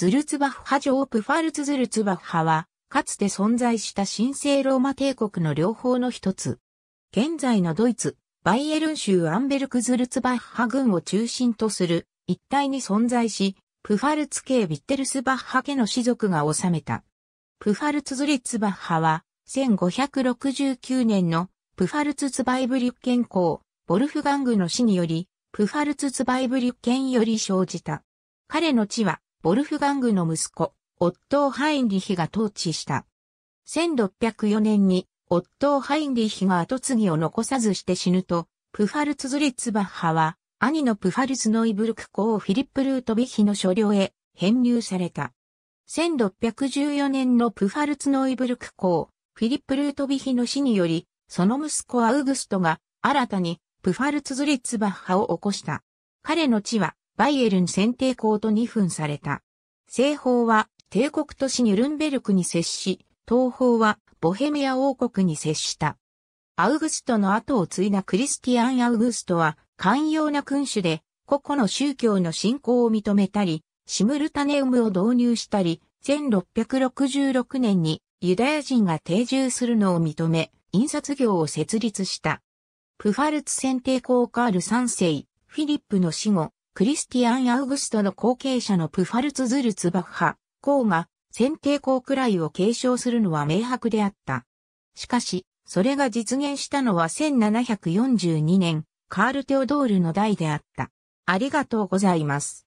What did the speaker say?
ズルツバッハ城プファルツズルツバッハは、かつて存在した神聖ローマ帝国の両方の一つ。現在のドイツ、バイエルン州アンベルクズルツバッハ軍を中心とする一帯に存在し、プファルツ系ビッテルスバッハ家の氏族が治めた。プファルツズリツバッハは、1569年のプファルツツバイブリュッケン公、ボルフガングの死により、プファルツツバイブリュッケンより生じた。彼の地は、ボルフガングの息子、オットー・ハインリヒが統治した。1604年に、オットー・ハインリヒが跡継ぎを残さずして死ぬと、プファルツ・ズリッツバッハは、兄のプファルツ・ノイブルク公フィリップ・ルートヴィヒの所領へ編入された。1614年のプファルツ・ノイブルク公、フィリップ・ルートヴィヒの死により、その息子アウグストが新たにプファルツ・ズリッツバッハを起こした。彼の地はバイエルン選定校と二分された。西方は帝国都市ニュルンベルクに接し、東方はボヘミア王国に接した。アウグストの後を継いだクリスティアン・アウグストは寛容な君主で、個々の宗教の信仰を認めたり、シムルタネウムを導入したり、1666年にユダヤ人が定住するのを認め、印刷業を設立した。プファルツ選定校カール3世、フィリップの死後、クリスティアン・アウグストの後継者のプファルツ・ズルツ・バッハ、公が選定校くらいを継承するのは明白であった。しかし、それが実現したのは1742年、カール・テオドールの代であった。ありがとうございます。